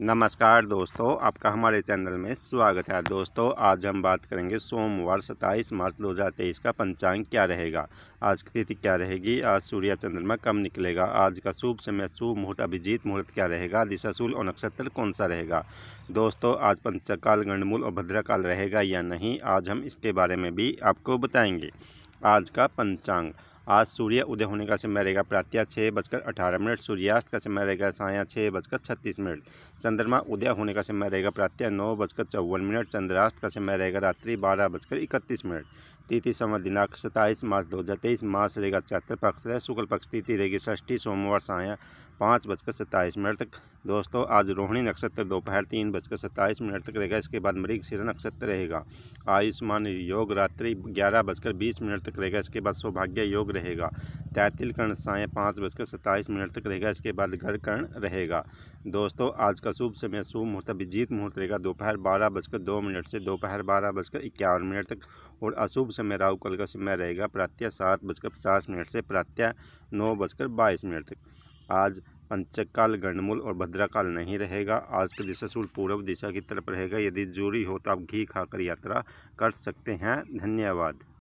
नमस्कार दोस्तों आपका हमारे चैनल में स्वागत है दोस्तों आज हम बात करेंगे सोमवार सत्ताईस मार्च 2023 का पंचांग क्या रहेगा आज की तिथि क्या रहेगी आज सूर्य चंद्रमा कम निकलेगा आज का शुभ समय शुभ मुहूर्त अभिजीत मुहूर्त क्या रहेगा दिशाशूल और नक्षत्र कौन सा रहेगा दोस्तों आज पंचकाल गणमूल और भद्रकाल रहेगा या नहीं आज हम इसके बारे में भी आपको बताएंगे आज का पंचांग आज सूर्य उदय होने का समय रहेगा प्रातः छः बजकर अठारह मिनट सूर्यास्त का समय रहेगा साया छः बजकर छत्तीस मिनट चंद्रमा उदय होने का समय रहेगा प्रातः नौ बजकर चौवन मिनट चंद्रास्त का समय रहेगा रात्रि बारह बजकर इकतीस मिनट तिथि समय दिनांक सत्ताईस मार्च दो हज़ार तेईस मास रहेगा चैत्र पक्ष है शुक्ल पक्ष तिथि रहेगी षष्ठी सोमवार साया पाँच बजकर सत्ताईस मिनट तक दोस्तों आज रोहिणी नक्षत्र दोपहर तीन बजकर सत्ताईस मिनट तक रहेगा इसके बाद मृग सिर नक्षत्र रहेगा आयुष्मान योग रात्रि ग्यारह बजकर बीस मिनट तक रहेगा इसके बाद सौभाग्य योग रहेगा तैतिल कर्ण साय पाँच बजकर सत्ताईस मिनट तक रहेगा इसके बाद घर कर्ण रहेगा दोस्तों आज का शुभ समय शुभ मुहूर्त अभिजीत मुहूर्त रहेगा दोपहर बारह बजकर दो मिनट से दोपहर बारह बजकर इक्यावन मिनट तक और अशुभ समय राहुकल का समय रहेगा प्रत्यय सात बजकर पचास मिनट से प्रत्यय नौ बजकर बाईस मिनट तक आज पंचकाल गणमूल और भद्राकाल नहीं रहेगा आज का दिशा सूर्य पूर्व दिशा की तरफ रहेगा यदि जूरी हो तो आप घी खाकर यात्रा कर सकते हैं धन्यवाद